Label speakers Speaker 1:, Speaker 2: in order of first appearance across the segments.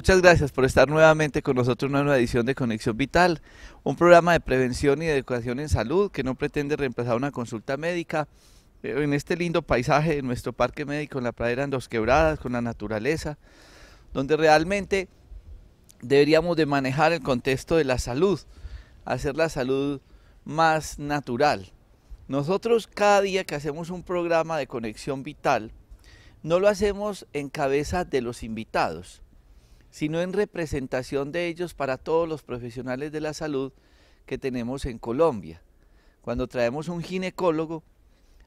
Speaker 1: Muchas gracias por estar nuevamente con nosotros en una nueva edición de Conexión Vital, un programa de prevención y de educación en salud que no pretende reemplazar una consulta médica. Eh, en este lindo paisaje de nuestro parque médico en la pradera en Dos Quebradas, con la naturaleza, donde realmente deberíamos de manejar el contexto de la salud, hacer la salud más natural. Nosotros cada día que hacemos un programa de conexión vital, no lo hacemos en cabeza de los invitados, sino en representación de ellos para todos los profesionales de la salud que tenemos en Colombia. Cuando traemos un ginecólogo,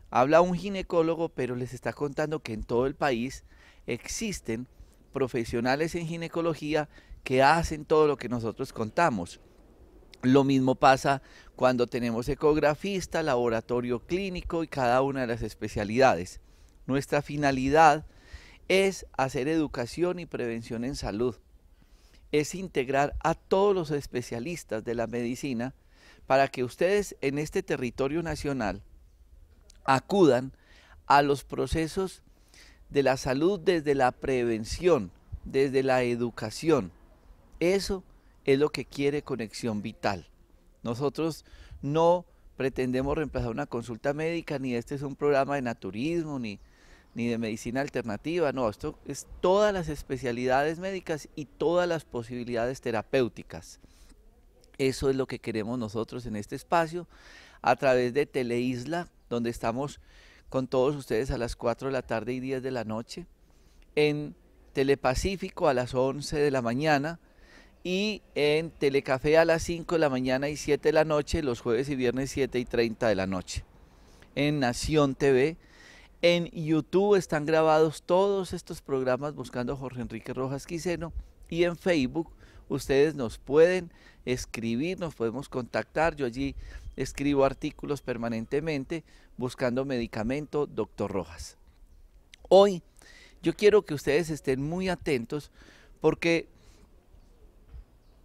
Speaker 1: habla un ginecólogo, pero les está contando que en todo el país existen profesionales en ginecología que hacen todo lo que nosotros contamos. Lo mismo pasa cuando tenemos ecografista, laboratorio clínico y cada una de las especialidades. Nuestra finalidad es hacer educación y prevención en salud, es integrar a todos los especialistas de la medicina para que ustedes en este territorio nacional acudan a los procesos de la salud desde la prevención, desde la educación. Eso es lo que quiere Conexión Vital. Nosotros no pretendemos reemplazar una consulta médica, ni este es un programa de naturismo, ni ni de medicina alternativa, no, esto es todas las especialidades médicas y todas las posibilidades terapéuticas. Eso es lo que queremos nosotros en este espacio, a través de Teleisla, donde estamos con todos ustedes a las 4 de la tarde y 10 de la noche, en Telepacífico a las 11 de la mañana y en Telecafé a las 5 de la mañana y 7 de la noche, los jueves y viernes 7 y 30 de la noche. En Nación TV en YouTube están grabados todos estos programas buscando Jorge Enrique Rojas Quiseno y en Facebook ustedes nos pueden escribir, nos podemos contactar. Yo allí escribo artículos permanentemente buscando medicamento Doctor Rojas. Hoy yo quiero que ustedes estén muy atentos porque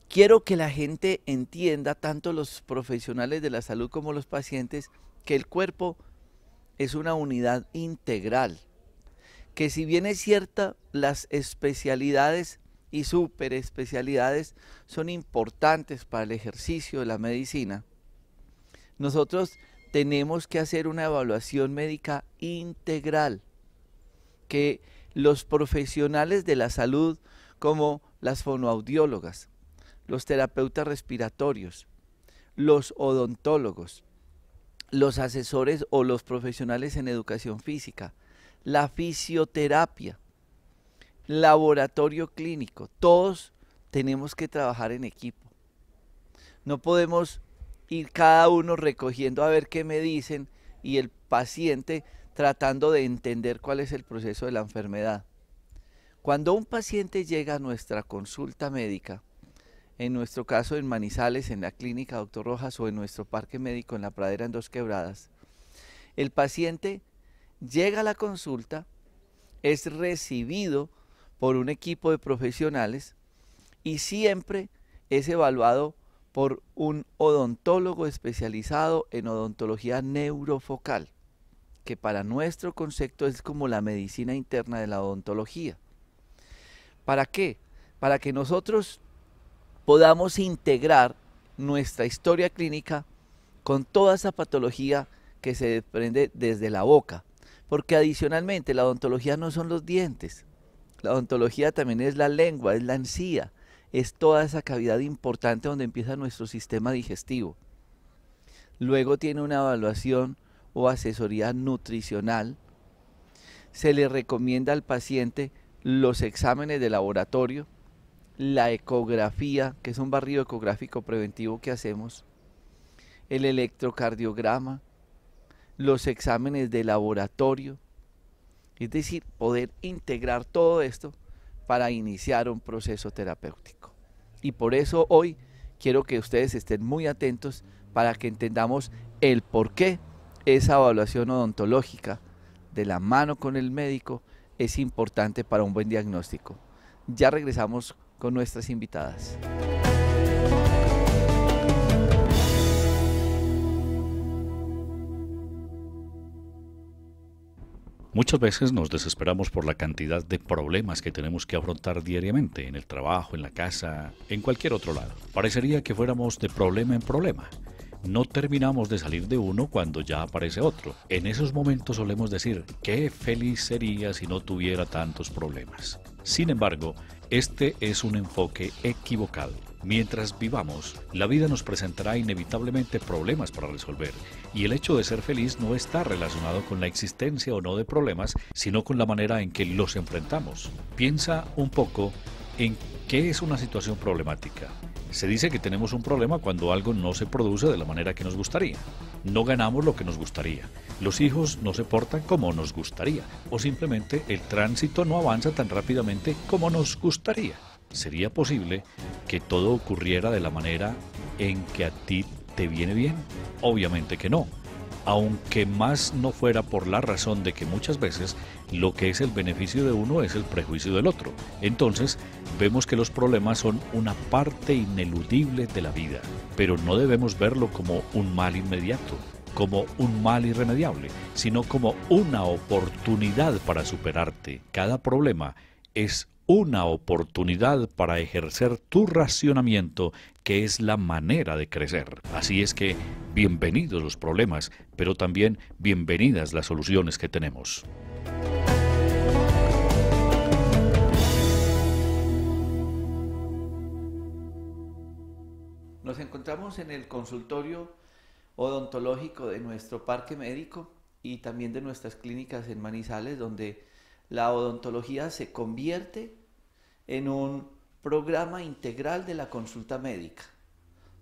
Speaker 1: quiero que la gente entienda, tanto los profesionales de la salud como los pacientes, que el cuerpo es una unidad integral, que si bien es cierta, las especialidades y superespecialidades son importantes para el ejercicio de la medicina, nosotros tenemos que hacer una evaluación médica integral, que los profesionales de la salud, como las fonoaudiólogas, los terapeutas respiratorios, los odontólogos, los asesores o los profesionales en educación física, la fisioterapia, laboratorio clínico, todos tenemos que trabajar en equipo. No podemos ir cada uno recogiendo a ver qué me dicen y el paciente tratando de entender cuál es el proceso de la enfermedad. Cuando un paciente llega a nuestra consulta médica, en nuestro caso en Manizales, en la clínica Doctor Rojas o en nuestro parque médico en la pradera en Dos Quebradas, el paciente llega a la consulta, es recibido por un equipo de profesionales y siempre es evaluado por un odontólogo especializado en odontología neurofocal, que para nuestro concepto es como la medicina interna de la odontología. ¿Para qué? Para que nosotros podamos integrar nuestra historia clínica con toda esa patología que se desprende desde la boca. Porque adicionalmente la odontología no son los dientes, la odontología también es la lengua, es la encía, es toda esa cavidad importante donde empieza nuestro sistema digestivo. Luego tiene una evaluación o asesoría nutricional. Se le recomienda al paciente los exámenes de laboratorio, la ecografía, que es un barrido ecográfico preventivo que hacemos, el electrocardiograma, los exámenes de laboratorio, es decir, poder integrar todo esto para iniciar un proceso terapéutico. Y por eso hoy quiero que ustedes estén muy atentos para que entendamos el por qué esa evaluación odontológica de la mano con el médico es importante para un buen diagnóstico. Ya regresamos con nuestras invitadas.
Speaker 2: Muchas veces nos desesperamos por la cantidad de problemas que tenemos que afrontar diariamente, en el trabajo, en la casa, en cualquier otro lado. Parecería que fuéramos de problema en problema. No terminamos de salir de uno cuando ya aparece otro. En esos momentos solemos decir, qué feliz sería si no tuviera tantos problemas. Sin embargo, este es un enfoque equivocado. Mientras vivamos, la vida nos presentará inevitablemente problemas para resolver, y el hecho de ser feliz no está relacionado con la existencia o no de problemas, sino con la manera en que los enfrentamos. Piensa un poco en qué es una situación problemática, se dice que tenemos un problema cuando algo no se produce de la manera que nos gustaría. No ganamos lo que nos gustaría. Los hijos no se portan como nos gustaría. O simplemente el tránsito no avanza tan rápidamente como nos gustaría. ¿Sería posible que todo ocurriera de la manera en que a ti te viene bien? Obviamente que no aunque más no fuera por la razón de que muchas veces lo que es el beneficio de uno es el prejuicio del otro. Entonces, vemos que los problemas son una parte ineludible de la vida, pero no debemos verlo como un mal inmediato, como un mal irremediable, sino como una oportunidad para superarte. Cada problema es una oportunidad para ejercer tu racionamiento, que es la manera de crecer. Así es que, bienvenidos los problemas, pero también bienvenidas las soluciones que tenemos.
Speaker 1: Nos encontramos en el consultorio odontológico de nuestro parque médico y también de nuestras clínicas en Manizales, donde la odontología se convierte en un programa integral de la consulta médica,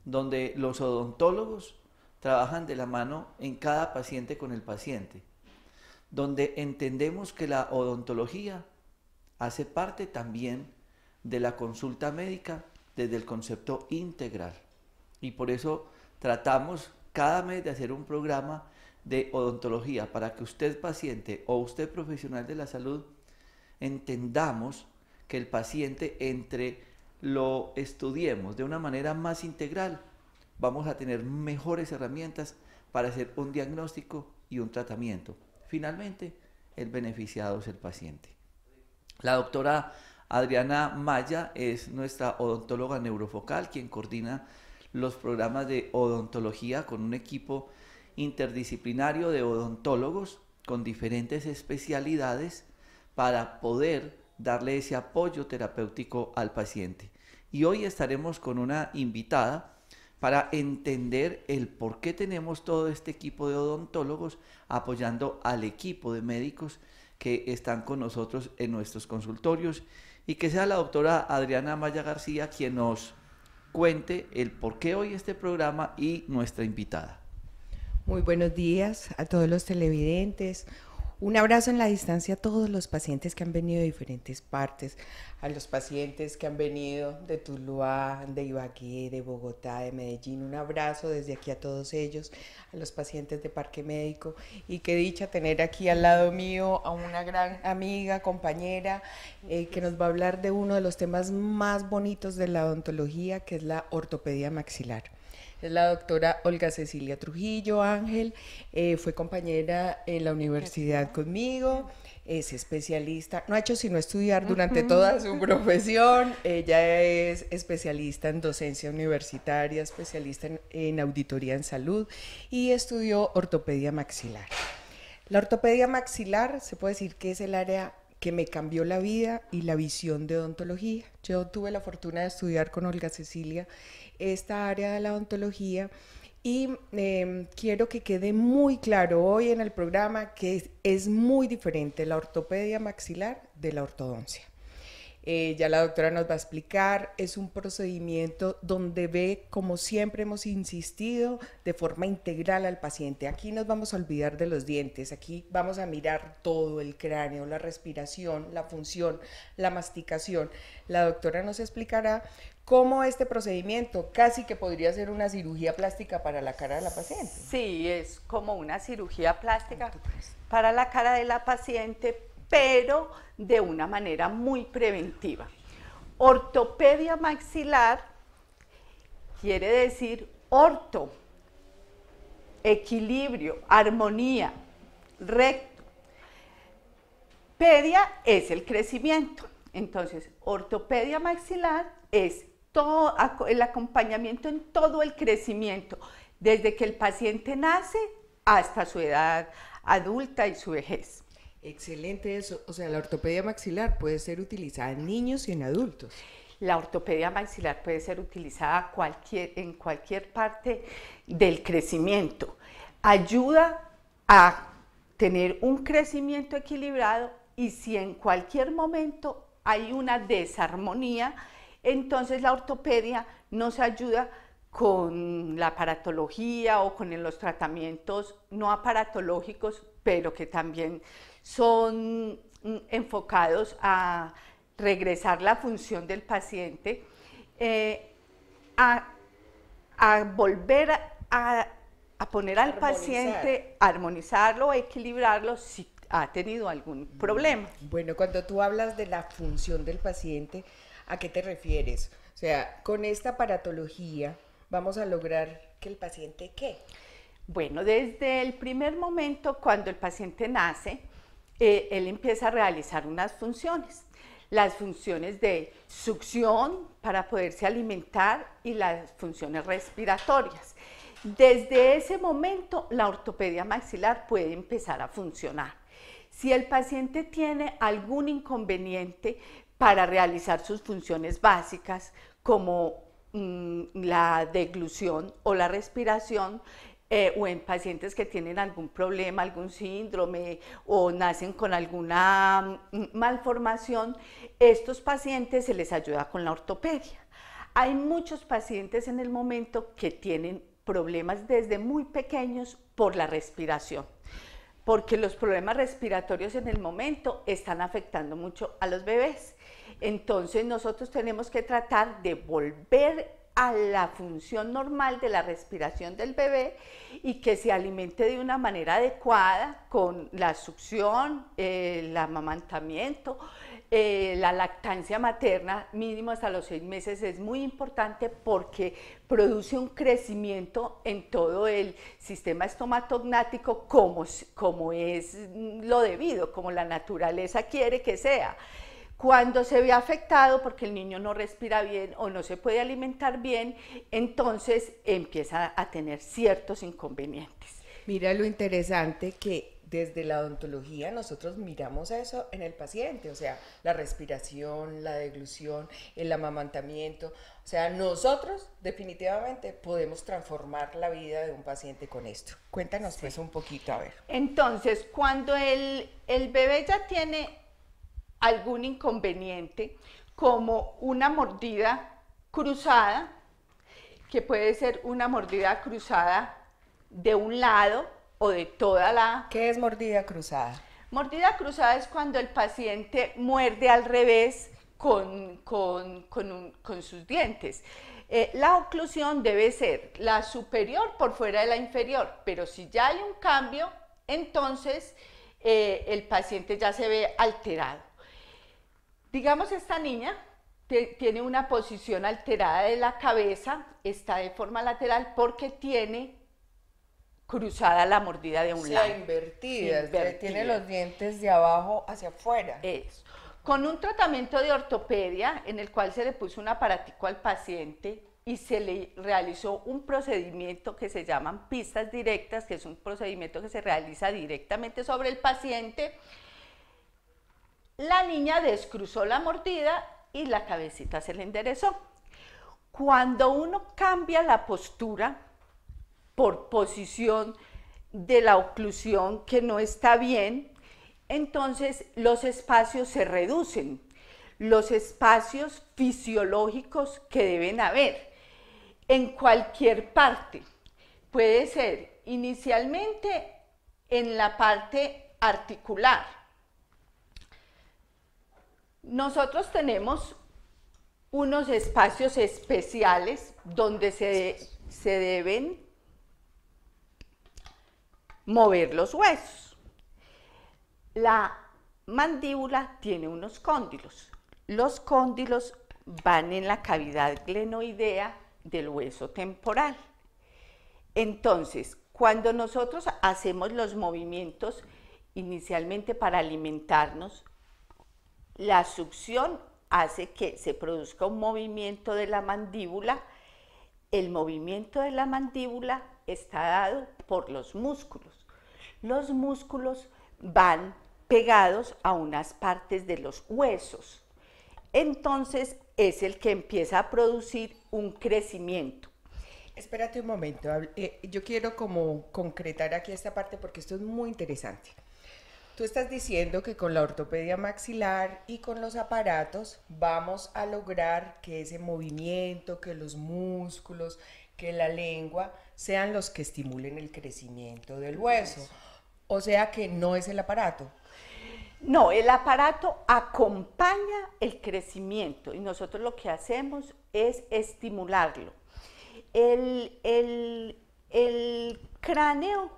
Speaker 1: donde los odontólogos trabajan de la mano en cada paciente con el paciente, donde entendemos que la odontología hace parte también de la consulta médica desde el concepto integral. Y por eso tratamos cada mes de hacer un programa de odontología para que usted paciente o usted profesional de la salud entendamos que el paciente entre lo estudiemos de una manera más integral, vamos a tener mejores herramientas para hacer un diagnóstico y un tratamiento. Finalmente, el beneficiado es el paciente. La doctora Adriana Maya es nuestra odontóloga neurofocal, quien coordina los programas de odontología con un equipo interdisciplinario de odontólogos con diferentes especialidades para poder darle ese apoyo terapéutico al paciente. Y hoy estaremos con una invitada para entender el por qué tenemos todo este equipo de odontólogos apoyando al equipo de médicos que están con nosotros en nuestros consultorios y que sea la doctora Adriana Maya García quien nos cuente el por qué hoy este programa y nuestra invitada.
Speaker 3: Muy buenos días a todos los televidentes. Un abrazo en la distancia a todos los pacientes que han venido de diferentes partes, a los pacientes que han venido de Tuluá, de Ibagué, de Bogotá, de Medellín. Un abrazo desde aquí a todos ellos, a los pacientes de Parque Médico. Y qué dicha tener aquí al lado mío a una gran amiga, compañera, eh, que nos va a hablar de uno de los temas más bonitos de la odontología, que es la ortopedia maxilar es la doctora Olga Cecilia Trujillo Ángel, eh, fue compañera en la universidad conmigo, es especialista, no ha hecho sino estudiar durante toda su profesión, ella es especialista en docencia universitaria, especialista en auditoría en salud y estudió ortopedia maxilar. La ortopedia maxilar se puede decir que es el área que me cambió la vida y la visión de odontología. Yo tuve la fortuna de estudiar con Olga Cecilia esta área de la odontología. Y em, quiero que quede muy claro hoy en el programa que es, muy diferente la ortopedia maxilar de la ortodoncia. Eh, ya la doctora nos va a explicar, es un procedimiento donde ve, como siempre hemos insistido, de forma integral al paciente. Aquí nos vamos a olvidar de los dientes, aquí vamos a mirar todo el cráneo, la respiración, la función, la masticación. La doctora nos explicará ¿Cómo este procedimiento casi que podría ser una cirugía plástica para la cara de la paciente? Sí,
Speaker 4: es como una cirugía plástica para la cara de la paciente, pero de una manera muy preventiva. Ortopedia maxilar quiere decir orto, equilibrio, armonía, recto. Pedia es el crecimiento. Entonces, ortopedia maxilar es el acompañamiento en todo el crecimiento, desde que el paciente nace hasta su edad adulta y su vejez. Excelente eso. O sea, la ortopedia maxilar puede
Speaker 3: ser utilizada en niños y en adultos.
Speaker 4: La ortopedia maxilar puede ser utilizada en cualquier parte del crecimiento. Ayuda a tener un crecimiento equilibrado y si en cualquier momento hay una desarmonía, entonces la ortopedia nos ayuda con la aparatología o con los tratamientos no aparatológicos, pero que también son mm, enfocados a regresar la función del paciente, eh, a, volver a, poner al paciente, armonizarlo, equilibrarlo si ha tenido algún mm. problema.
Speaker 3: Bueno, cuando tú hablas de la función del paciente, ¿A qué te refieres? O sea,
Speaker 4: con esta aparatología vamos a lograr que el paciente qué? Bueno, desde el primer momento cuando el paciente nace, eh, él empieza a realizar unas funciones. Las funciones de succión para poderse alimentar y las funciones respiratorias. Desde ese momento la ortopedia maxilar puede empezar a funcionar. Si el paciente tiene algún inconveniente, para realizar sus funciones básicas como mm, la deglución o la respiración eh, o en pacientes que tienen algún problema, algún síndrome o nacen con alguna mm, malformación, estos pacientes se les ayuda con la ortopedia. Hay muchos pacientes en el momento que tienen problemas desde muy pequeños por la respiración, porque los problemas respiratorios en el momento están afectando mucho a los bebés. Entonces nosotros tenemos que tratar de volver a la función normal de la respiración del bebé y que se alimente de una manera adecuada con la succión, el amamantamiento, eh, la lactancia materna mínimo hasta los seis meses es muy importante porque produce un crecimiento en todo el sistema estomatognático como es lo debido, como la naturaleza quiere que sea. Cuando se ve afectado porque el niño no respira bien o no se puede alimentar bien, entonces empieza a tener ciertos inconvenientes. Mira lo interesante que desde la odontología nosotros miramos eso en el
Speaker 3: paciente, o sea, la respiración, la deglución, el amamantamiento, o sea, nosotros definitivamente podemos transformar la vida de un paciente con esto. Cuéntanos eso pues, un poquito, a ver.
Speaker 4: Entonces, cuando el bebé ya tiene algún inconveniente, como una mordida cruzada, que puede ser una mordida cruzada de un lado o de toda la... ¿Qué es mordida cruzada? Mordida cruzada es cuando el paciente muerde al revés con, sus dientes. Eh, la oclusión debe ser la superior por fuera de la inferior, pero si ya hay un cambio, entonces eh, el paciente ya se ve alterado. Digamos, esta niña tiene una posición alterada de la cabeza, está de forma lateral porque tiene cruzada la mordida de un lado. Invertida, invertida. tiene los dientes de abajo hacia afuera. Es, Con un tratamiento de ortopedia en el cual se le puso un aparatico al paciente y se le realizó un procedimiento que se llaman pistas directas, que es un procedimiento que se realiza directamente sobre el paciente la niña descruzó la mordida y la cabecita se le enderezó. Cuando uno cambia la postura por posición de la oclusión que no está bien, entonces los espacios se reducen, los espacios fisiológicos que deben haber en cualquier parte. Puede ser inicialmente en la parte articular, nosotros tenemos unos espacios especiales donde se, deben mover los huesos. La mandíbula tiene unos cóndilos. Los cóndilos van en la cavidad glenoidea del hueso temporal. Entonces, cuando nosotros hacemos los movimientos inicialmente para alimentarnos, la succión hace que se produzca un movimiento de la mandíbula. El movimiento de la mandíbula está dado por los músculos. Los músculos van pegados a unas partes de los huesos. Entonces es el que empieza a producir un crecimiento. Espérate un momento, eh, yo quiero como concretar
Speaker 3: aquí esta parte porque esto es muy interesante. Tú estás diciendo que con la ortopedia maxilar y con los aparatos vamos a lograr que ese movimiento, que los músculos, que la lengua sean los que estimulen el crecimiento del hueso. O sea que no es el aparato.
Speaker 4: No, el aparato acompaña el crecimiento y nosotros lo que hacemos es estimularlo. El, el, el cráneo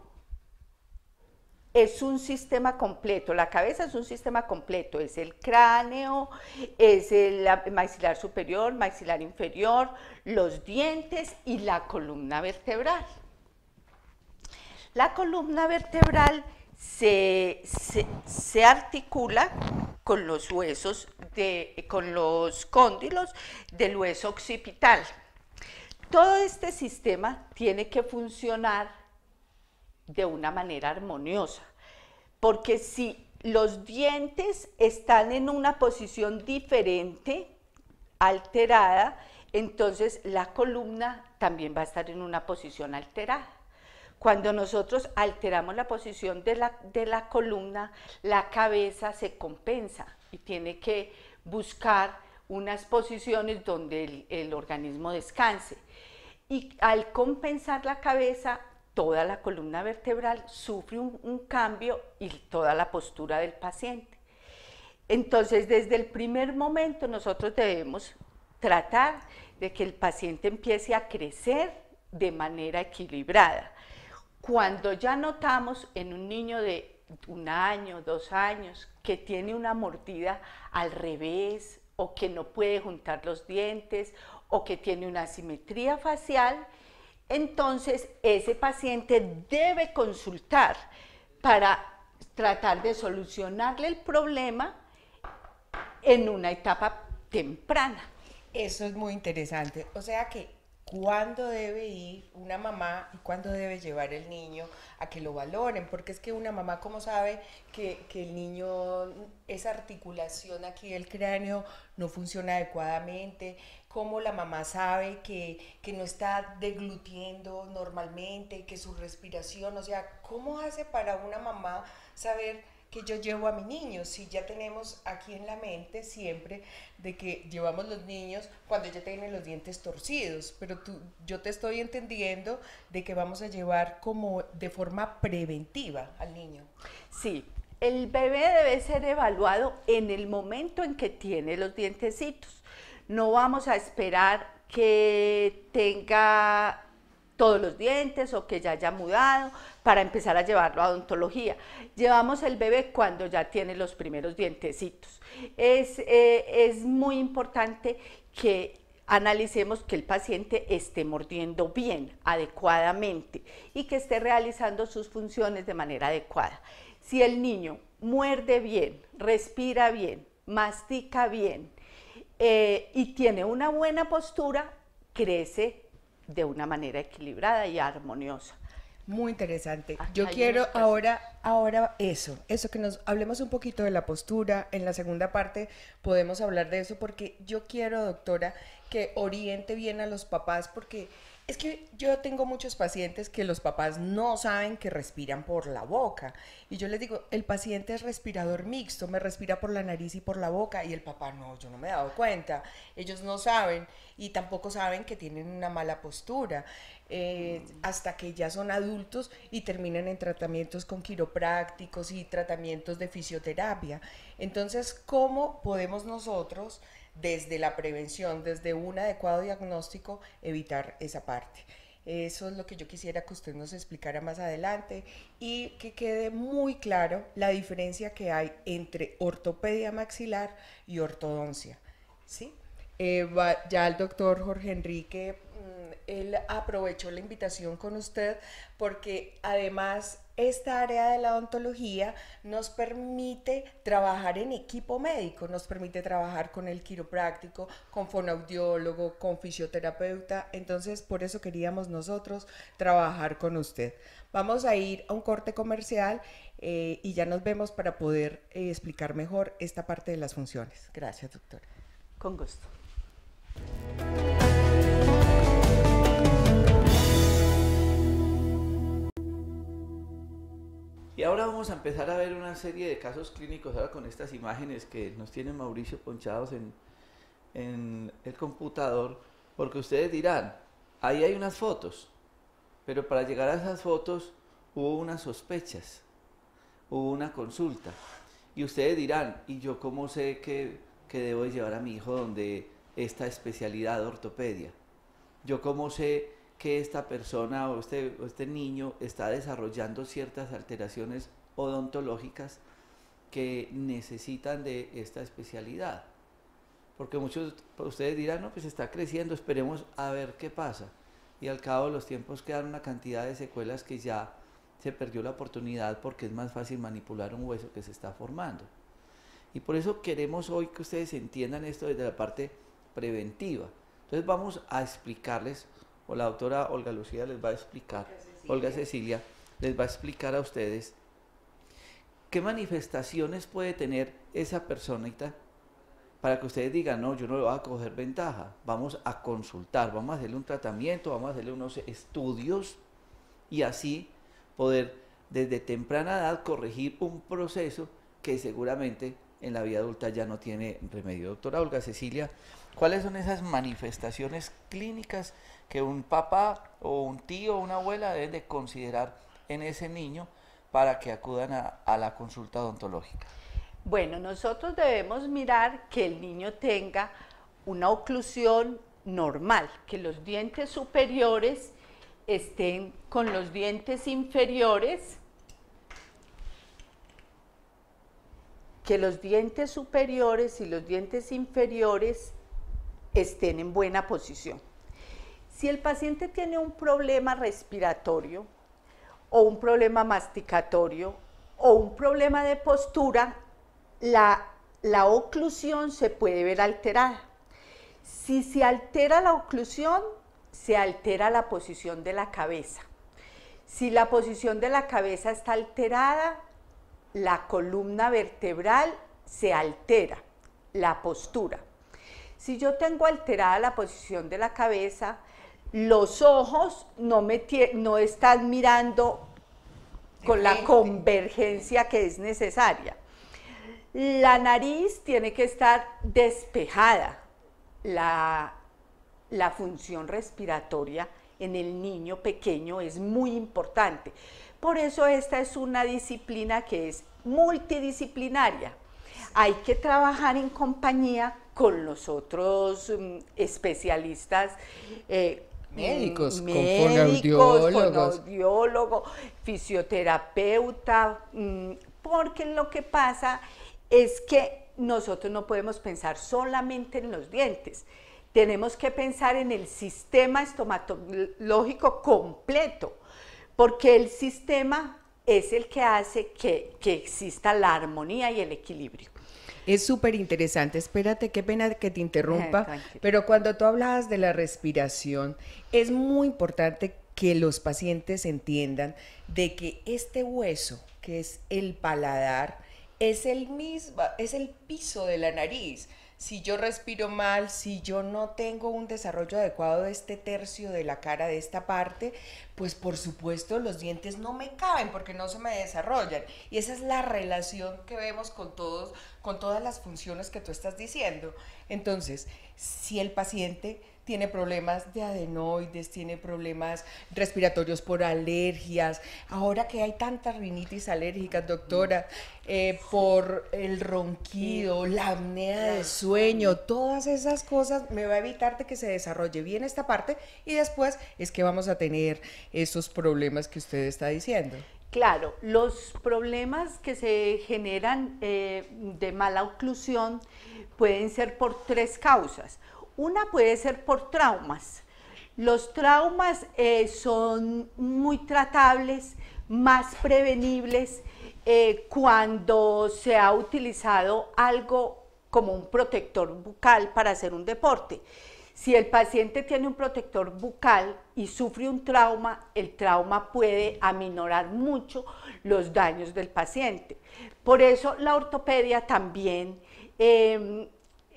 Speaker 4: es un sistema completo, la cabeza es un sistema completo, es el cráneo, es el maxilar superior, maxilar inferior, los dientes y la columna vertebral. La columna vertebral se, articula con los huesos, de, con los cóndilos del hueso occipital. Todo este sistema tiene que funcionar de una manera armoniosa. Porque si los dientes están en una posición diferente, alterada, entonces la columna también va a estar en una posición alterada. Cuando nosotros alteramos la posición de la, de la columna, la cabeza se compensa y tiene que buscar unas posiciones donde el, el organismo descanse. Y al compensar la cabeza, toda la columna vertebral sufre un, cambio y toda la postura del paciente. Entonces, desde el primer momento nosotros debemos tratar de que el paciente empiece a crecer de manera equilibrada. Cuando ya notamos en un niño de un año, dos años, que tiene una mordida al revés o que no puede juntar los dientes o que tiene una asimetría facial, entonces ese paciente debe consultar para tratar de solucionarle el problema en una etapa temprana. Eso es muy interesante. O
Speaker 3: sea que, ¿cuándo debe ir una mamá y cuándo debe llevar el niño a que lo valoren? Porque es que una mamá, como sabe que, que el niño, esa articulación aquí del cráneo no funciona adecuadamente, cómo la mamá sabe que, no está deglutiendo normalmente, que su respiración, o sea, ¿cómo hace para una mamá saber que yo llevo a mi niño? Si ya tenemos aquí en la mente siempre de que llevamos los niños cuando ya tienen los dientes torcidos, pero tú, yo te estoy entendiendo de que vamos a llevar como de forma
Speaker 4: preventiva al niño. Sí, el bebé debe ser evaluado en el momento en que tiene los dientecitos. No vamos a esperar que tenga todos los dientes o que ya haya mudado para empezar a llevarlo a odontología. Llevamos el bebé cuando ya tiene los primeros dientecitos. Es, eh, es muy importante que analicemos que el paciente esté mordiendo bien, adecuadamente y que esté realizando sus funciones de manera adecuada. Si el niño muerde bien, respira bien, mastica bien, eh, y tiene una buena postura, crece de una manera equilibrada y armoniosa.
Speaker 3: Muy interesante. Yo quiero pues. ahora, ahora eso, eso que nos hablemos un poquito de la postura. En la segunda parte podemos hablar de eso porque yo quiero, doctora, que oriente bien a los papás porque es que yo tengo muchos pacientes que los papás no saben que respiran por la boca. Y yo les digo, el paciente es respirador mixto, me respira por la nariz y por la boca. Y el papá, no, yo no me he dado cuenta. Ellos no saben y tampoco saben que tienen una mala postura. Eh, hasta que ya son adultos y terminan en tratamientos con quiroprácticos y tratamientos de fisioterapia. Entonces, ¿cómo podemos nosotros desde la prevención, desde un adecuado diagnóstico, evitar esa parte. Eso es lo que yo quisiera que usted nos explicara más adelante y que quede muy claro la diferencia que hay entre ortopedia maxilar y ortodoncia. ¿sí? Eh, ya el doctor Jorge Enrique él aprovechó la invitación con usted porque además esta área de la odontología nos permite trabajar en equipo médico, nos permite trabajar con el quiropráctico, con fonoaudiólogo, con fisioterapeuta. Entonces, por eso queríamos nosotros trabajar con usted. Vamos a ir a un corte comercial eh, y ya nos vemos para poder eh, explicar mejor esta parte de las funciones. Gracias, doctora. Con gusto.
Speaker 1: Y ahora vamos a empezar a ver una serie de casos clínicos, ahora con estas imágenes que nos tiene Mauricio ponchados en, en el computador, porque ustedes dirán, ahí hay unas fotos, pero para llegar a esas fotos hubo unas sospechas, hubo una consulta. Y ustedes dirán, ¿y yo cómo sé que, que debo llevar a mi hijo donde esta especialidad de ortopedia? ¿Yo cómo sé que esta persona este, o este, niño está desarrollando ciertas alteraciones odontológicas que necesitan de esta especialidad. Porque muchos de pues, ustedes dirán, no, pues está creciendo, esperemos a ver qué pasa. Y al cabo de los tiempos quedan una cantidad de secuelas que ya se perdió la oportunidad porque es más fácil manipular un hueso que se está formando. Y por eso queremos hoy que ustedes entiendan esto desde la parte preventiva. Entonces vamos a explicarles o la doctora Olga Lucía les va a explicar, Olga Cecilia les va a explicar a ustedes qué manifestaciones puede tener esa personita para que ustedes digan, no, yo no le voy a coger ventaja, vamos a consultar, vamos a hacerle un tratamiento, vamos a hacerle unos estudios y así poder desde temprana edad corregir un proceso que seguramente en la vida adulta ya no tiene remedio. Doctora Olga Cecilia, ¿cuáles son esas manifestaciones clínicas que un papá o un tío o una abuela deben de considerar en ese niño para que acudan a, la consulta odontológica?
Speaker 4: Bueno, nosotros debemos mirar que el niño tenga una oclusión normal, que los dientes superiores estén con los dientes inferiores que los dientes superiores y los dientes inferiores estén en buena posición. Si el paciente tiene un problema respiratorio o un problema masticatorio o un problema de postura, la, la oclusión se puede ver alterada. Si se altera la oclusión, se altera la posición de la cabeza. Si la posición de la cabeza está alterada, la columna vertebral se altera, la postura. Si yo tengo alterada la posición de la cabeza, los ojos no, me no están mirando con la convergencia que es necesaria. La nariz tiene que estar despejada. La, la función respiratoria en el niño pequeño es muy importante. Por eso esta es una disciplina que es multidisciplinaria. Hay que trabajar en compañía con los otros mm, especialistas. Eh, médicos, mm, médicos fisioterapeuta, mm, porque lo que pasa es que nosotros no podemos pensar solamente en los dientes, tenemos que pensar en el sistema estomatológico completo, porque el sistema es el que hace que, exista la armonía y el equilibrio. Es súper
Speaker 3: interesante. Espérate, qué pena que te interrumpa. Eh, pero cuando tú hablabas de la respiración, es muy importante que los pacientes entiendan de que este hueso, que es el paladar, es el mismo, es el piso de la nariz si yo respiro mal, si yo no tengo un desarrollo adecuado de este tercio de la cara, de esta parte, pues por supuesto los dientes no me caben porque no se me desarrollan. Y esa es la relación que vemos con todos, con todas las funciones que tú estás diciendo. Entonces, si el paciente tiene problemas de adenoides, tiene problemas respiratorios por alergias. Ahora que hay tantas rinitis alérgicas, doctora, eh, por el ronquido, la apnea de sueño, todas esas cosas me va a evitar que se desarrolle bien esta parte y después es que vamos a tener esos problemas que usted está diciendo.
Speaker 4: Claro, los problemas que se generan eh, de mala oclusión pueden ser por tres causas. Una puede ser por traumas. Los traumas eh, son muy tratables, más prevenibles eh, cuando se ha utilizado algo como un protector bucal para hacer un deporte. Si el paciente tiene un protector bucal y sufre un trauma, el trauma puede aminorar mucho los daños del paciente. Por eso la ortopedia también em,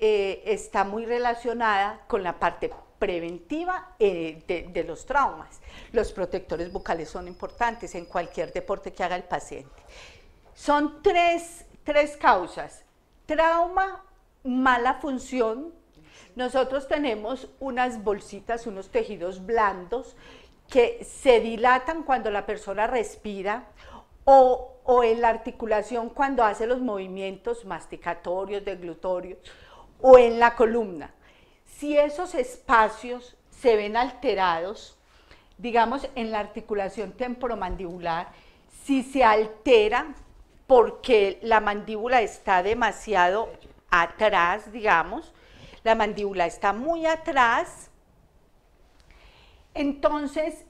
Speaker 4: eh, está muy relacionada con la parte preventiva eh, de, los traumas. Los protectores bucales son importantes en cualquier deporte que haga el paciente. Son tres, tres causas. Trauma, mala función. Nosotros tenemos unas bolsitas, unos tejidos blandos que se dilatan cuando la persona respira o, o en la articulación cuando hace los movimientos masticatorios, deglutorios o en la columna. Si esos espacios se ven alterados, digamos en la articulación temporomandibular, si se altera porque la mandíbula está demasiado atrás, digamos, la mandíbula está muy atrás, entonces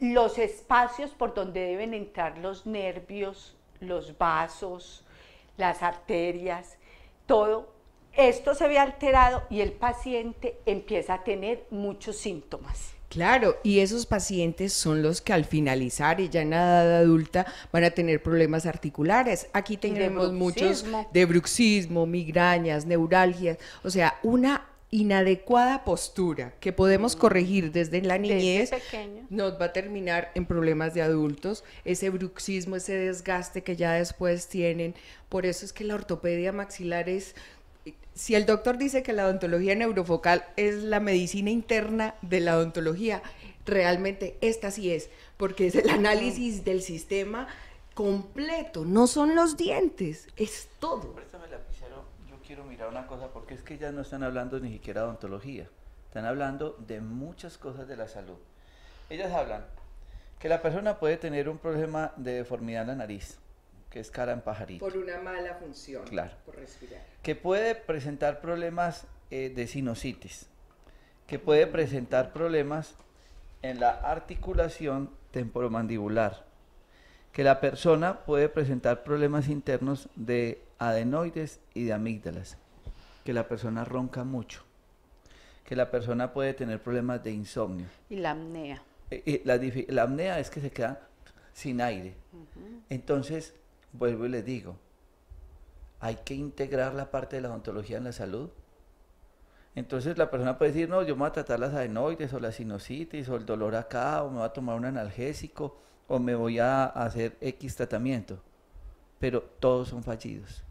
Speaker 4: los espacios por donde deben entrar los nervios, los vasos, las arterias, todo esto se ve alterado y el paciente empieza a tener muchos síntomas.
Speaker 3: Claro, y esos pacientes son los que al finalizar y ya en edad adulta van a tener problemas articulares. Aquí tenemos muchos de bruxismo, migrañas, neuralgias, o sea, una inadecuada postura que podemos mm. corregir desde la niñez nos va a terminar en problemas de adultos, ese bruxismo, ese desgaste que ya después tienen. Por eso es que la ortopedia maxilar es si el doctor dice que la odontología neurofocal es la medicina interna de la odontología, realmente esta sí es, porque es el análisis del sistema completo, no son los dientes, es
Speaker 1: todo. Préstame lapicero, yo quiero mirar una cosa, porque es que ya no están hablando ni siquiera de odontología, están hablando de muchas cosas de la salud. Ellas hablan que la persona puede tener un problema de deformidad en la nariz, que es cara en pajarito. Por
Speaker 3: una mala función. Claro. Por respirar.
Speaker 1: Que puede presentar problemas eh, de sinusitis, que puede presentar problemas en la articulación temporomandibular, que la persona puede presentar problemas internos de adenoides y de amígdalas, que la persona ronca mucho, que la persona puede tener problemas de insomnio.
Speaker 4: Y la apnea.
Speaker 1: Eh, eh, la, la, apnea es que se queda sin aire. Entonces, vuelvo y le digo, hay que integrar la parte de la odontología en la salud. Entonces la persona puede decir, no, yo me voy a tratar las adenoides o la sinusitis o el dolor acá o me voy a tomar un analgésico o me voy a hacer X tratamiento. Pero todos son fallidos.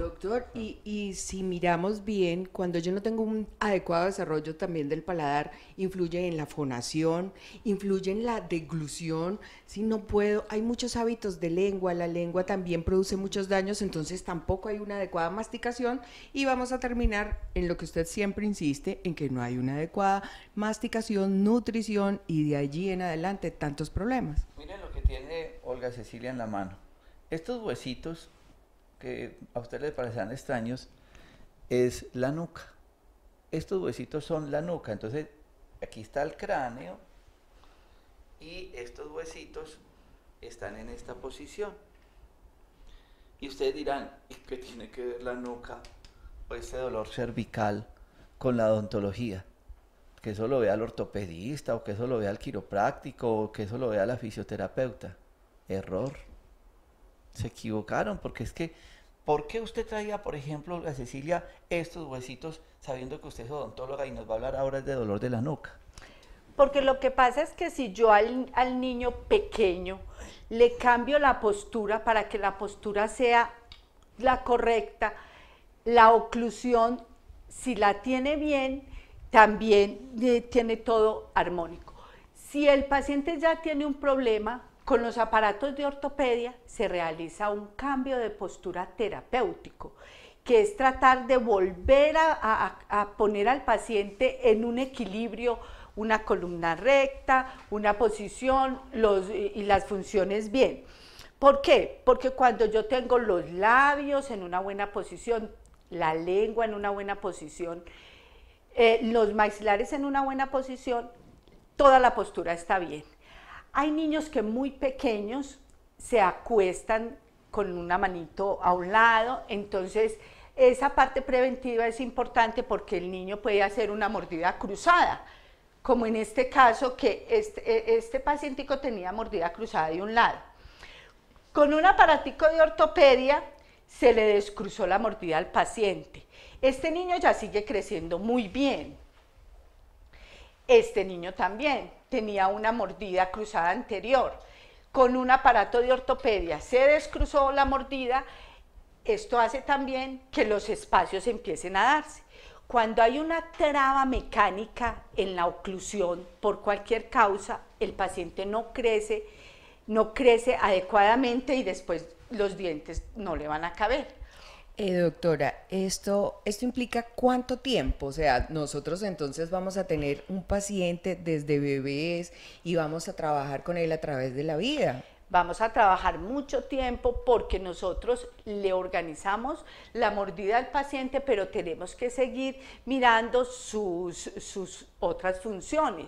Speaker 3: Doctor, ah. y, si miramos bien, cuando yo no tengo un adecuado desarrollo también del paladar, influye en la fonación, influye en la deglución, si no puedo, hay muchos hábitos de lengua, la lengua también produce muchos daños, entonces tampoco hay una adecuada masticación y vamos a terminar en lo que usted siempre insiste, en que no hay una adecuada masticación, nutrición y de allí en adelante tantos problemas.
Speaker 1: Miren lo que tiene Olga Cecilia en la mano. Estos huesitos que a ustedes les parecerán extraños, es la nuca. Estos huesitos son la nuca. Entonces, aquí está el cráneo y estos huesitos están en esta posición. Y ustedes dirán, ¿y qué tiene que ver la nuca o ese dolor cervical con la odontología? Que eso lo vea el ortopedista o que eso lo vea el quiropráctico o que eso lo vea la fisioterapeuta. Error. Se equivocaron porque es que ¿Por qué usted traía, por ejemplo, a Cecilia estos huesitos sabiendo que usted es odontóloga y nos va a hablar ahora de dolor de la nuca?
Speaker 4: Porque lo que pasa es que si yo al, al niño pequeño le cambio la postura para que la postura sea la correcta, la oclusión, si la tiene bien, también eh, tiene todo armónico. Si el paciente ya tiene un problema, con los aparatos de ortopedia se realiza un cambio de postura terapéutico, que es tratar de volver a, poner al paciente en un equilibrio una columna recta, una posición y las funciones bien. ¿Por qué? Porque cuando yo tengo los labios en una buena posición, la lengua en una buena posición, eh, los maxilares en una buena posición, toda la postura está bien. Hay niños que muy pequeños se acuestan con una manito a un lado, entonces esa parte preventiva es importante porque el niño puede hacer una mordida cruzada, como en este caso que este, e, este paciente tenía mordida cruzada de un lado. Con un aparatico de ortopedia se le descruzó la mordida al paciente. Este niño ya sigue creciendo muy bien. Este niño también, tenía una mordida cruzada anterior. Con un aparato de ortopedia se descruzó la mordida. Esto hace también que los espacios empiecen a darse. Cuando hay una traba mecánica en la oclusión por cualquier causa, el paciente no crece, no crece adecuadamente y después los dientes no le van a caber.
Speaker 3: Eh, doctora, esto, esto implica cuánto tiempo, o sea, nosotros entonces vamos a tener un paciente desde bebés y vamos a trabajar con él a través de la vida.
Speaker 4: Vamos a trabajar mucho tiempo porque nosotros le organizamos la mordida al paciente, pero tenemos que seguir mirando sus, sus otras funciones.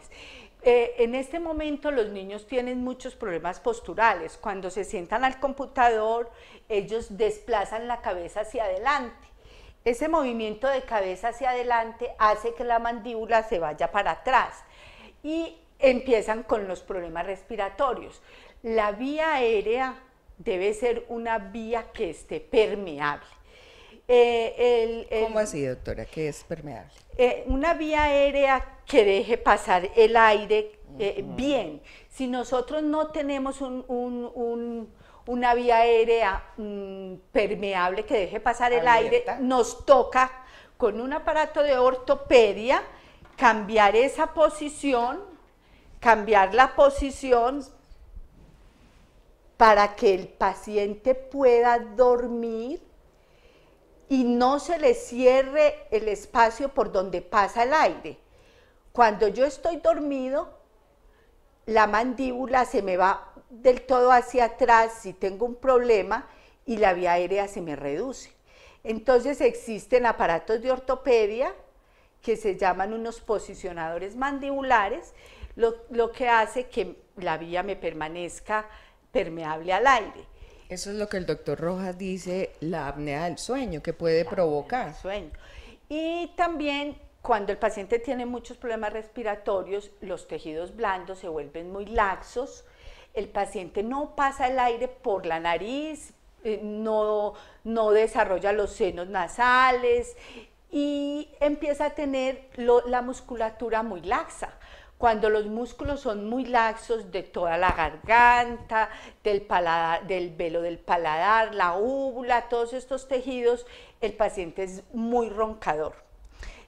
Speaker 4: Eh, en este momento los niños tienen muchos problemas posturales. Cuando se sientan al computador, ellos desplazan la cabeza hacia adelante. Ese movimiento de cabeza hacia adelante hace que la mandíbula se vaya para atrás y empiezan con los problemas respiratorios. La vía aérea debe ser una vía que esté permeable. Eh,
Speaker 3: ¿Cómo así, doctora? ¿Qué es permeable?
Speaker 4: Eh, una vía aérea que deje pasar el aire eh, bien. Si nosotros no tenemos una vía aérea mm, permeable que deje pasar el aire, nos toca con un aparato de ortopedia cambiar esa posición, cambiar la posición para que el paciente pueda dormir y no se le cierre el espacio por donde pasa el aire. Cuando yo estoy dormido, la mandíbula se me va del todo hacia atrás si tengo un problema y la vía aérea se me reduce. Entonces existen aparatos de ortopedia que se llaman unos posicionadores mandibulares, lo, lo que hace que la vía me permanezca permeable al aire.
Speaker 3: Eso es lo que el doctor Rojas dice, la apnea del sueño, que puede provocar.
Speaker 4: sueño. Y también cuando el paciente tiene muchos problemas respiratorios, los tejidos blandos se vuelven muy laxos, el paciente no pasa el aire por la nariz, eh, no, desarrolla los senos nasales y empieza a tener la musculatura muy laxa cuando los músculos son muy laxos de toda la garganta, del, paladar, del velo del paladar, la úvula, todos estos tejidos, el paciente es muy roncador.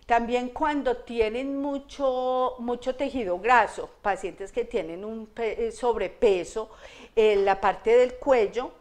Speaker 4: También cuando tienen mucho, mucho tejido graso, pacientes que tienen un eh, sobrepeso en la parte del cuello,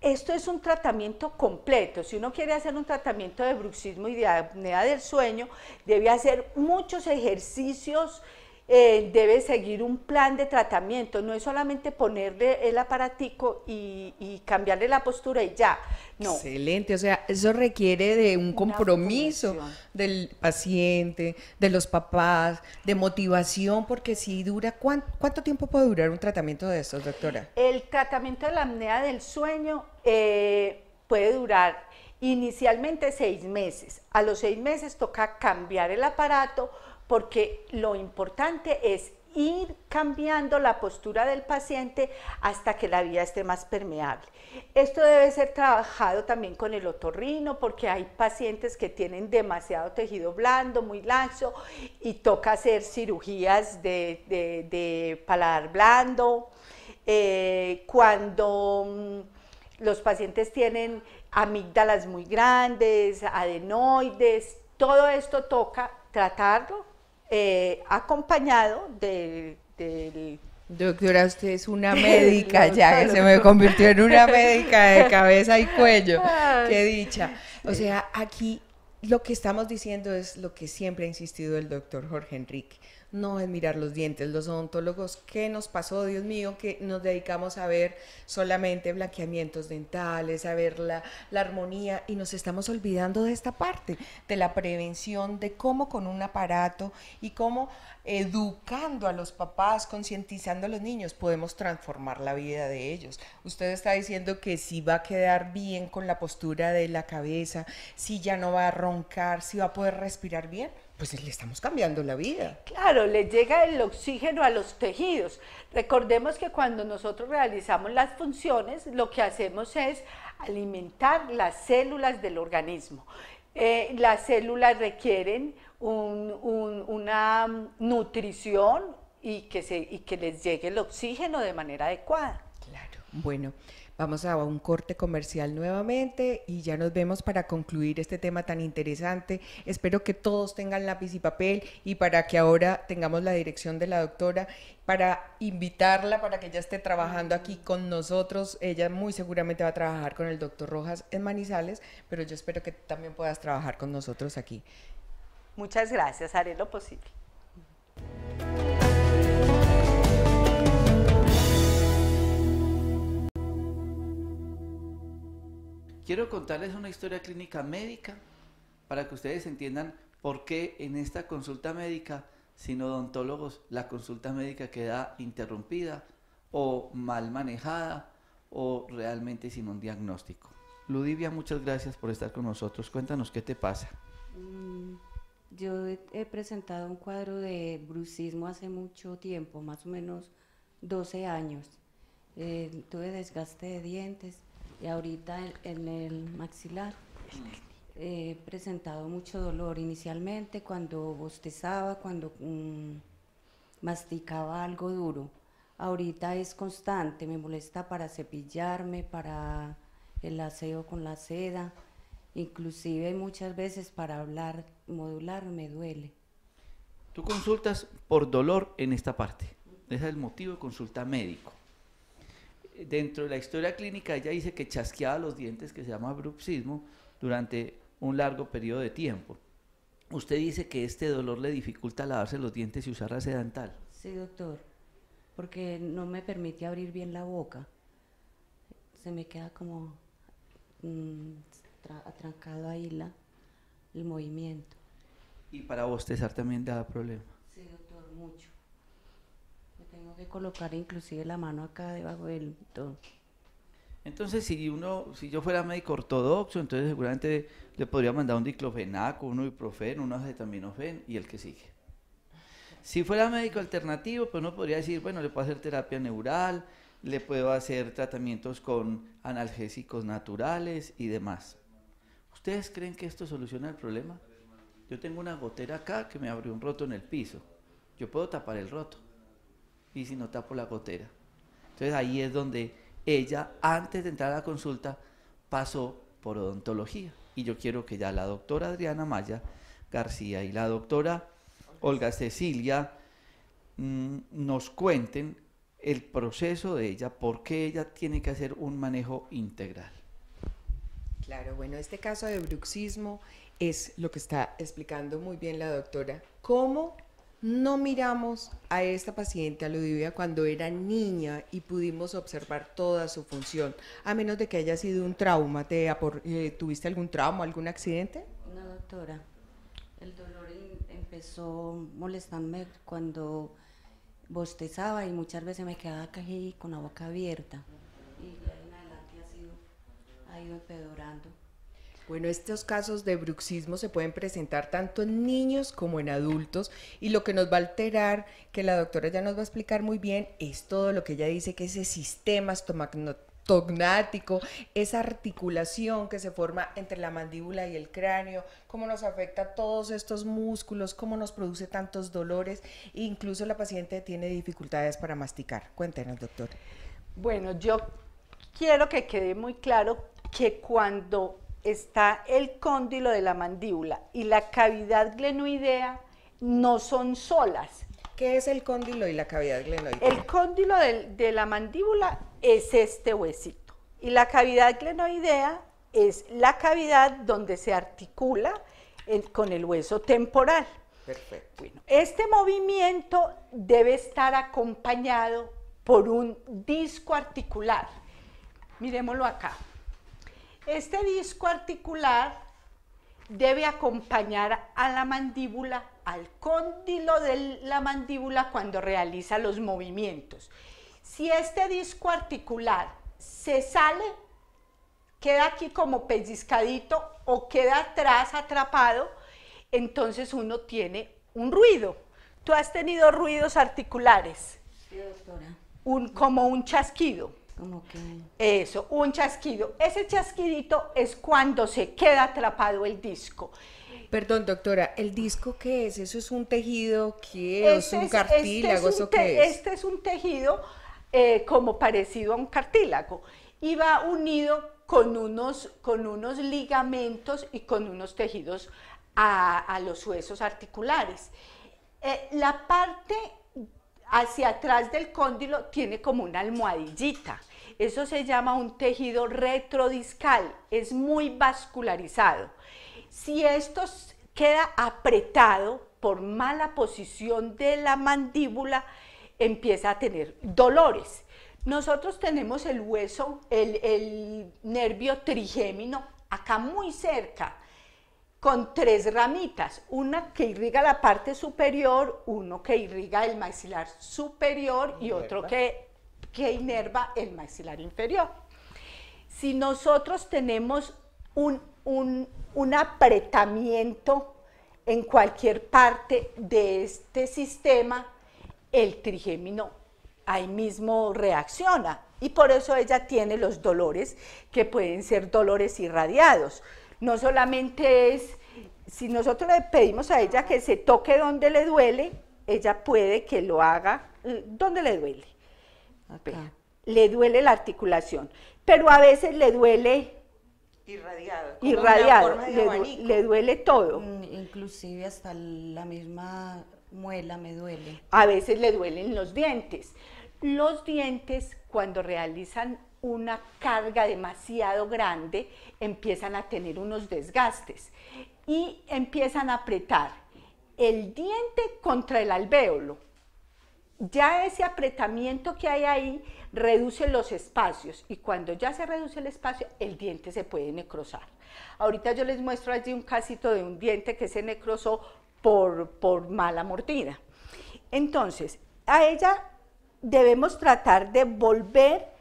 Speaker 4: esto es un tratamiento completo. Si uno quiere hacer un tratamiento de bruxismo y de apnea del sueño, debe hacer muchos ejercicios eh, debe seguir un plan de tratamiento, no es solamente ponerle el aparatico y, cambiarle la postura y ya,
Speaker 3: no. Excelente, o sea, eso requiere de un compromiso del paciente, de los papás, de motivación, porque si dura, ¿cuánto, tiempo puede durar un tratamiento de estos, doctora?
Speaker 4: El tratamiento de la apnea del sueño eh, puede durar inicialmente seis meses, a los seis meses toca cambiar el aparato, porque lo importante es ir cambiando la postura del paciente hasta que la vida esté más permeable. Esto debe ser trabajado también con el otorrino porque hay pacientes que tienen demasiado tejido blando, muy laxo y toca hacer cirugías de, paladar blando. Eh, cuando mm, los pacientes tienen amígdalas muy grandes, adenoides, todo esto toca tratarlo eh, acompañado de, del
Speaker 3: Doctora, usted es una médica ya, que se me convirtió en una médica de cabeza y cuello. Qué dicha. O sea, aquí lo que estamos diciendo es lo que siempre ha insistido el doctor Jorge Enrique no es mirar los dientes. Los odontólogos, ¿qué nos pasó, Dios mío? Que nos dedicamos a ver solamente blanqueamientos dentales, a ver la, la armonía y nos estamos olvidando de esta parte, de la prevención, de cómo con un aparato y cómo educando a los papás, concientizando a los niños, podemos transformar la vida de ellos. Usted está diciendo que si va a quedar bien con la postura de la cabeza, si ya no va a roncar, si va a poder respirar bien pues le estamos cambiando la vida.
Speaker 4: Claro, le llega el oxígeno a los tejidos. Recordemos que cuando nosotros realizamos las funciones, lo que hacemos es alimentar las células del organismo. Eh, las células requieren una nutrición y que, se, y que les llegue el oxígeno de manera adecuada.
Speaker 3: Claro, bueno. Vamos a un corte comercial nuevamente y ya nos vemos para concluir este tema tan interesante. Espero que todos tengan lápiz y papel y para que ahora tengamos la dirección de la doctora para invitarla para que ella esté trabajando aquí con nosotros. Ella muy seguramente va a trabajar con el doctor Rojas en Manizales, pero yo espero que también puedas trabajar con nosotros aquí.
Speaker 4: Muchas gracias, haré lo posible.
Speaker 1: Quiero contarles una historia clínica médica para que ustedes entiendan por qué en esta consulta médica, sin odontólogos, la consulta médica queda interrumpida o mal manejada o realmente sin un diagnóstico. Ludivia, muchas gracias por estar con nosotros. Cuéntanos qué te pasa.
Speaker 5: Mm, yo he presentado un cuadro de brucismo hace mucho tiempo, más o menos 12 años. Eh, tuve desgaste de dientes y ahorita en, el maxilar. He presentado mucho dolor inicialmente cuando bostezaba, cuando mm, masticaba algo duro. Ahorita es constante, me molesta para cepillarme, para el aseo con la seda, inclusive muchas veces para hablar, modular me duele.
Speaker 1: Tú consultas por dolor en esta parte. Ese es el motivo de consulta médico dentro de la historia clínica ella dice que chasqueaba los dientes, que se llama bruxismo, durante un largo periodo de tiempo. Usted dice que este dolor le dificulta lavarse los dientes y usar la dental.
Speaker 5: Sí, doctor, porque no me permite abrir bien la boca. Se me queda como mm, atrancado ahí la, el movimiento.
Speaker 1: ¿Y para bostezar también da problema?
Speaker 5: Sí, doctor, mucho tengo que colocar inclusive la mano acá debajo del todo.
Speaker 1: Entonces, si uno, si yo fuera médico ortodoxo, entonces seguramente le podría mandar un diclofenaco, un ibuprofeno, un acetaminofen y el que sigue. Si fuera médico alternativo, pues uno podría decir, bueno, le puedo hacer terapia neural, le puedo hacer tratamientos con analgésicos naturales y demás. ¿Ustedes creen que esto soluciona el problema? Yo tengo una gotera acá que me abrió un roto en el piso. Yo puedo tapar el roto y si no tapo la gotera. Entonces ahí es donde ella, antes de entrar a la consulta, pasó por odontología. Y yo quiero que ya la doctora Adriana Maya García y la doctora Olga Cecilia mm, nos cuenten el proceso de ella, por qué ella tiene que hacer un manejo integral.
Speaker 3: Claro, bueno, este caso de bruxismo es lo que está explicando muy bien la doctora, cómo no miramos a esta paciente a Ludivia, cuando era niña y pudimos observar toda su función, a menos de que haya sido un trauma. ¿Te eh, ¿Tuviste algún trauma, algún accidente?
Speaker 5: No, doctora. El dolor em-, empezó molestarme cuando bostezaba y muchas veces me quedaba cají con la boca abierta. Y de ahí en adelante ha, sido, ha ido empeorando. Bueno, estos casos de bruxismo se
Speaker 3: pueden presentar tanto en niños como en adultos y lo que nos va a alterar, que la doctora ya nos va a explicar muy bien, es todo lo que ella dice que ese sistema estomatognático, esa articulación que se forma entre la mandíbula y el cráneo, cómo nos afecta a todos estos músculos, cómo nos produce tantos dolores, e incluso la paciente
Speaker 4: tiene dificultades para masticar.
Speaker 3: Cuéntenos, doctor.
Speaker 4: Bueno, yo quiero que quede muy claro que cuando está el cóndilo de la mandíbula y la cavidad glenoidea no son solas. ¿Qué es el cóndilo y la cavidad glenoidea? El cóndilo de, la mandíbula es este huesito y la cavidad glenoidea es la cavidad donde se articula con el hueso temporal. Perfecto. este movimiento debe estar acompañado por un disco articular. Miremoslo acá. Este disco articular debe acompañar a la mandíbula, al cóndilo de la mandíbula cuando realiza los movimientos. Si este disco articular se sale, queda aquí como pellizcadito o queda atrás atrapado, entonces uno tiene un ruido. ¿Tú has tenido ruidos articulares? Sí, doctora. como un chasquido que... Eso, un chasquido. Ese chasquidito es cuando se queda atrapado el disco.
Speaker 3: Perdón, doctora, ¿el disco qué es? ¿Eso es un tejido? ¿Qué es? un este este cartílago? ¿Eso qué es?
Speaker 4: Este es un tejido eh, como parecido a un cartílago y va unido con unos, con unos ligamentos y con unos tejidos a, los huesos articulares. Eh, la parte hacia atrás del cóndilo tiene como una almohadillita. Eso se llama un tejido retrodiscal, es muy vascularizado. Si esto queda apretado por mala posición de la mandíbula, empieza a tener dolores. Nosotros tenemos el hueso, el, nervio trigémino, acá muy cerca con tres ramitas, una que irriga la parte superior, uno que irriga el maxilar superior y otro que, que inerva el maxilar inferior. Si nosotros tenemos un, un, un apretamiento en cualquier parte de este sistema, el trigémino ahí mismo reacciona y por eso ella tiene los dolores que pueden ser dolores irradiados no solamente es, si nosotros le pedimos a ella que se toque donde le duele, ella puede que lo haga eh, donde le duele. le duele la articulación, pero a veces le duele
Speaker 3: irradiado, irradiado le,
Speaker 4: le, duele todo. Mm, inclusive hasta la misma muela me duele. A veces le duelen los dientes. Los dientes cuando realizan una carga demasiado grande, empiezan a tener unos desgastes y empiezan a apretar el diente contra el alvéolo. Ya ese apretamiento que hay ahí reduce los espacios y cuando ya se reduce el espacio, el diente se puede necrosar. Ahorita yo les muestro allí un casito de un diente que se necrosó por, por mala mordida. Entonces, a ella debemos tratar de volver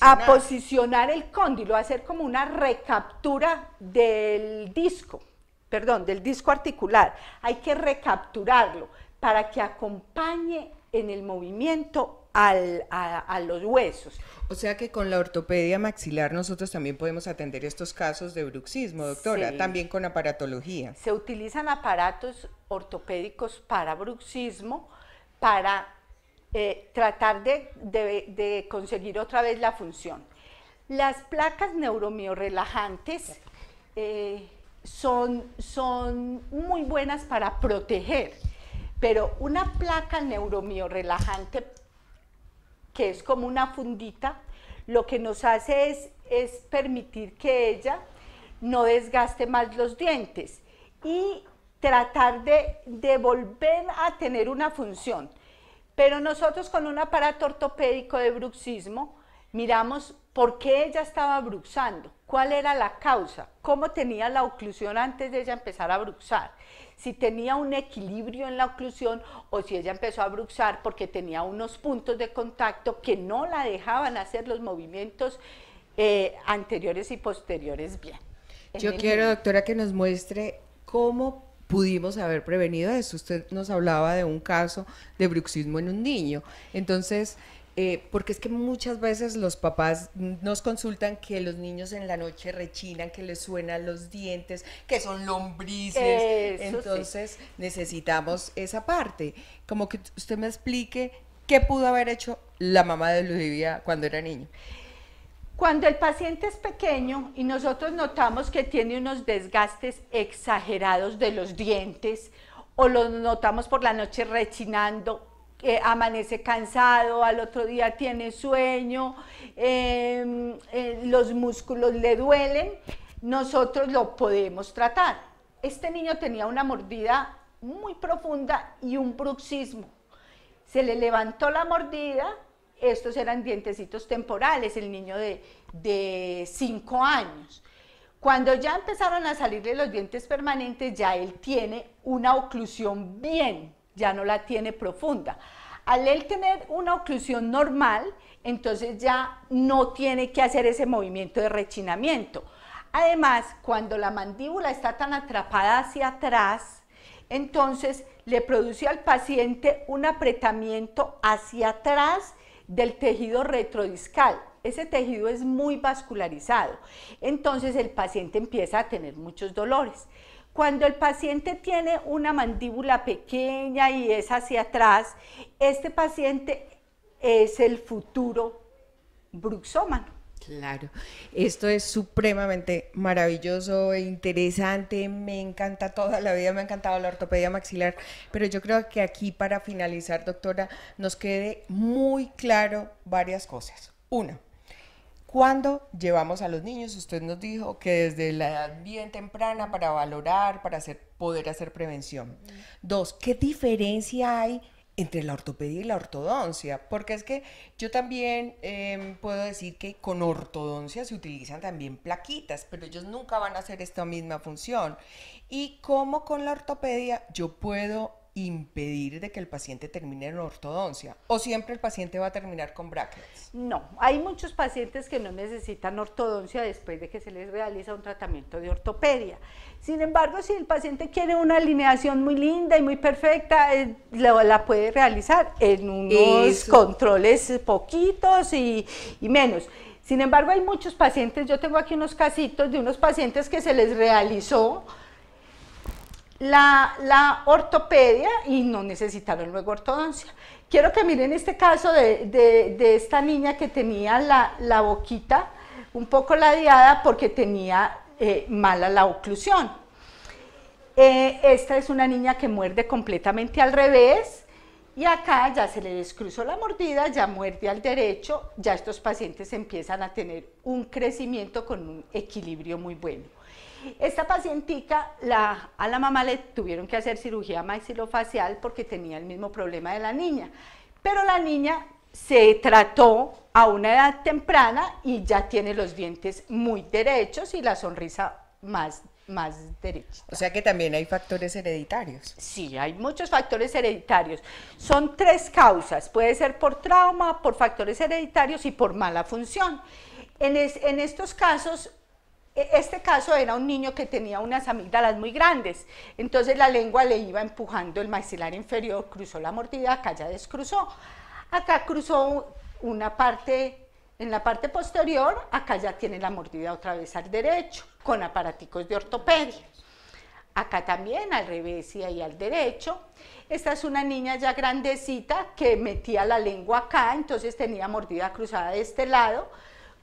Speaker 4: a posicionar. el cóndilo, hacer como una recaptura del disco, perdón, del disco articular. Hay que recapturarlo para que acompañe en el movimiento a, los huesos. O sea que con la
Speaker 3: ortopedia maxilar nosotros también podemos atender estos casos de bruxismo, doctora, también con aparatología. Se
Speaker 4: utilizan aparatos ortopédicos para bruxismo, para eh, tratar de, conseguir otra vez la función. Las placas neuromiorrelajantes eh, son, son muy buenas para proteger, pero una placa neuromiorrelajante, que es como una fundita, lo que nos hace es, es permitir que ella no desgaste más los dientes y tratar de, de volver a tener una función. Pero nosotros con un aparato ortopédico de bruxismo miramos por qué ella estaba bruxando, cuál era la causa, cómo tenía la oclusión antes de ella empezar a bruxar, si tenía un equilibrio en la oclusión o si ella empezó a bruxar porque tenía unos puntos de contacto que no la dejaban hacer los movimientos eh, anteriores y posteriores bien. Yo quiero,
Speaker 3: doctora, que nos muestre cómo pudimos haber prevenido eso. Usted nos hablaba de un caso de bruxismo en un niño. Entonces, eh, porque es que muchas veces los papás nos consultan que los niños en la noche rechinan, que les suenan los dientes, que son lombrices. Entonces necesitamos esa parte. Como que usted
Speaker 4: me explique qué pudo haber hecho
Speaker 3: la mamá de Ludivia cuando era niño.
Speaker 4: Cuando el paciente es pequeño y nosotros notamos que tiene unos desgastes exagerados de los dientes o lo notamos por la noche rechinando, eh, amanece cansado, al otro día tiene sueño, em, eh, los músculos le duelen, nosotros lo podemos tratar. Este niño tenía una mordida muy profunda y un bruxismo. Se le levantó la mordida, estos eran dientecitos temporales, el niño de, 5 años. Cuando ya empezaron a salirle los dientes permanentes, ya él tiene una oclusión bien, ya no la tiene profunda. Al él tener una oclusión normal, entonces ya no tiene que hacer ese movimiento de rechinamiento. Además, cuando la mandíbula está tan atrapada hacia atrás, entonces le produce al paciente un apretamiento hacia atrás del tejido retrodiscal. Ese tejido es muy vascularizado. Entonces el paciente empieza a tener muchos dolores. Cuando el paciente tiene una mandíbula pequeña y es hacia atrás, este paciente es el futuro bruxómano.
Speaker 3: Claro, esto es supremamente maravilloso e interesante, me encanta toda la vida, me ha encantado la ortopedia maxilar, pero yo creo que aquí para finalizar, doctora, nos quede muy claro varias cosas. Una, ¿Cuándo llevamos a los niños? Usted nos dijo que desde la edad bien temprana para valorar, para hacer, poder hacer prevención. Mm. Dos, ¿qué diferencia hay entre la ortopedia y la ortodoncia, porque es que yo también em, puedo decir que con ortodoncia se utilizan también plaquitas, pero ellos nunca van a hacer esta misma función. Y como con la ortopedia yo puedo impedir de que el paciente termine en
Speaker 4: ortodoncia? ¿O siempre el paciente va a terminar con brackets? No, hay muchos pacientes que no necesitan ortodoncia después de que se les realiza un tratamiento de ortopedia. Sin embargo, si el paciente quiere una alineación muy linda y muy perfecta, eh, la, puede realizar en unos controles poquitos y, y menos. Sin embargo, hay muchos pacientes, yo tengo aquí unos casitos de unos pacientes que se les realizó la, ortopedia y no necesitaron luego ortodoncia. Quiero que miren este caso de, esta niña que tenía la, boquita un poco ladeada porque tenía eh, mala la oclusión. Eh, esta es una niña que muerde completamente al revés y acá ya se le descruzó la mordida, ya muerde al derecho, ya estos pacientes empiezan a tener un crecimiento con un equilibrio muy bueno. Esta pacientica, a la mamá le tuvieron que hacer cirugía maxilofacial porque tenía el mismo problema de la niña, pero la niña se trató a una edad temprana y ya tiene los dientes muy derechos y la sonrisa más más derecha. O sea que también hay factores hereditarios. Sí, hay muchos factores hereditarios. Son tres causas. Puede ser por trauma, por factores hereditarios y por mala función. en estos casos, e-, este caso era un niño que tenía unas amígdalas muy grandes, entonces la lengua le iba empujando el maxilar inferior, cruzó la mordida, acá ya descruzó. Acá cruzó una parte, en la parte posterior, acá ya tiene la mordida otra vez al derecho, con aparaticos de ortopedia. Acá también al revés y ahí al derecho. Esta es una niña ya grandecita que metía la lengua acá, entonces tenía mordida cruzada de este lado,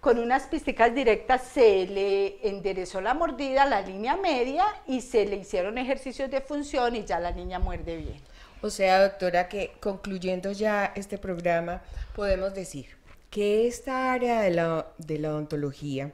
Speaker 4: con unas pisticas directas se le enderezó la mordida, la línea media y se le hicieron ejercicios de función y ya la niña muerde bien.
Speaker 3: O sea, doctora, que concluyendo ya este programa, podemos decir que esta área de la, de la odontología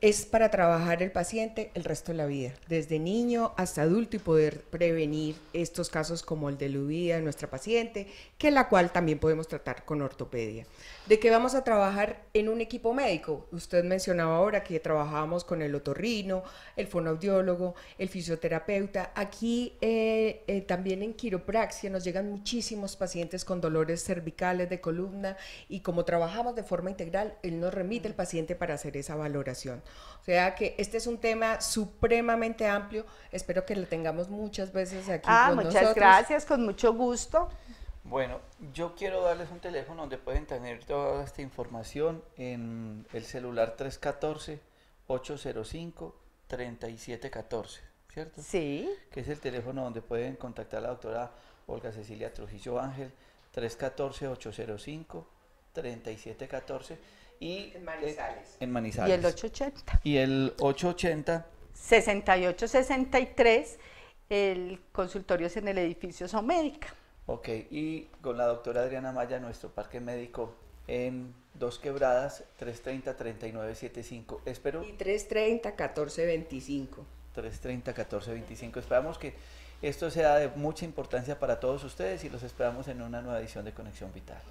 Speaker 3: es para trabajar el paciente el resto de la vida, desde niño hasta adulto y poder prevenir estos casos como el de de nuestra paciente, que la cual también podemos tratar con ortopedia. ¿De qué vamos a trabajar en un equipo médico? Usted mencionaba ahora que trabajábamos con el otorrino, el fonoaudiólogo, el fisioterapeuta. Aquí eh, eh, también en quiropraxia nos llegan muchísimos pacientes con dolores cervicales de columna y como trabajamos de forma integral, él nos remite el paciente para hacer esa valoración. O sea que este es un tema supremamente amplio. Espero que lo tengamos muchas veces aquí. Ah, muchas gracias, con mucho gusto.
Speaker 1: Bueno, yo quiero darles un teléfono donde pueden tener toda esta información en el celular 314-805-3714, ¿cierto? Sí. Que es el teléfono donde pueden contactar a la doctora Olga Cecilia Trujillo Ángel, 314-805-3714. Y en Manizales. En Manizales. Y el 880. Y el 880. 6863,
Speaker 4: el consultorio es en el edificio Somédica.
Speaker 1: Ok, y con la doctora Adriana Maya, nuestro parque médico en Dos Quebradas, 330-3975. Espero. Y 330-1425. 330-1425. Esperamos que esto sea de mucha importancia para todos ustedes y los esperamos en una nueva edición de Conexión Vital.